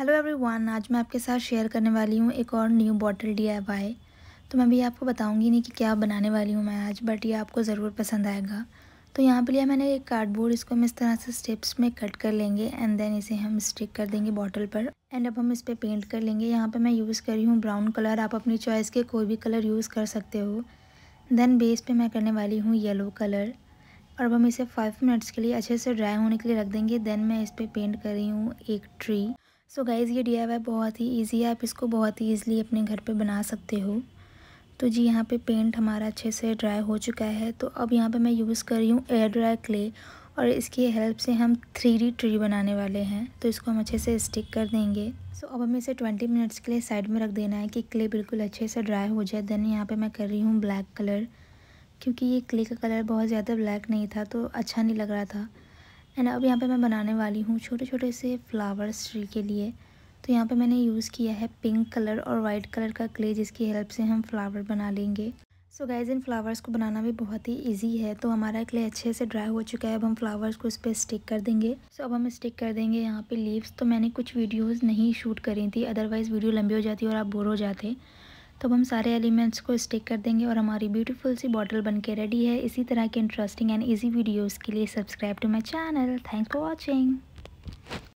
hello everyone आज मैं आपके साथ शेयर करने वाली हूँ एक और न्यू बॉटल डी तो मैं भी आपको बताऊँगी नहीं कि क्या बनाने वाली हूँ मैं आज बट ये आपको ज़रूर पसंद आएगा तो यहाँ पे लिया मैंने एक कार्डबोर्ड इसको हम इस तरह से स्टेप्स में कट कर लेंगे एंड देन इसे हम स्टिक कर देंगे बॉटल पर एंड अब हम इस पर पे पेंट कर लेंगे यहाँ पर मैं यूज़ कर रही हूँ ब्राउन कलर आप अपनी चॉइस के कोई भी कलर यूज़ कर सकते हो देन बेस पर मैं करने वाली हूँ येलो कलर और अब हम इसे फाइव मिनट्स के लिए अच्छे से ड्राई होने के लिए रख देंगे देन मैं इस पर पे पेंट कर रही हूँ एक ट्री सो गाइज़ ये डी बहुत ही ईजी है आप इसको बहुत ही ईज़िली अपने घर पर बना सकते हो तो जी यहाँ पे पेंट हमारा अच्छे से ड्राई हो चुका है तो अब यहाँ पे मैं यूज़ कर रही हूँ एयर ड्राई क्ले और इसकी हेल्प से हम थ्री ट्री बनाने वाले हैं तो इसको हम अच्छे से स्टिक कर देंगे सो so, अब हमें इसे ट्वेंटी मिनट्स के लिए साइड में रख देना है कि क्ले बिल्कुल अच्छे से ड्राई हो जाए देन यहाँ पर मैं कर रही हूँ ब्लैक कलर क्योंकि ये क्ले का कलर बहुत ज़्यादा ब्लैक नहीं था तो अच्छा नहीं लग रहा था एंड अब यहाँ पे मैं बनाने वाली हूँ छोटे छोटे से फ्लावर्स ट्री के लिए तो यहाँ पे मैंने यूज़ किया है पिंक कलर और वाइट कलर का क्ले जिसकी हेल्प से हम फ्लावर बना लेंगे सो गाइज़ इन फ्लावर्स को बनाना भी बहुत ही इजी है तो हमारा क्ले अच्छे से ड्राई हो चुका है अब हम फ्लावर्स को इस पर स्टिक कर देंगे सो so अब हम स्टिक कर देंगे यहाँ पे लीव्स तो मैंने कुछ वीडियोस नहीं शूट करी थी अदरवाइज़ वीडियो लंबी हो जाती और आप बोर हो जाते तो अब हम सारे एलिमेंट्स को स्टिक कर देंगे और हमारी ब्यूटीफुल सी बॉटल बन के रेडी है इसी तरह के इंटरेस्टिंग एंड इजी वीडियोज़ के लिए subscribe to my channel thanks for watching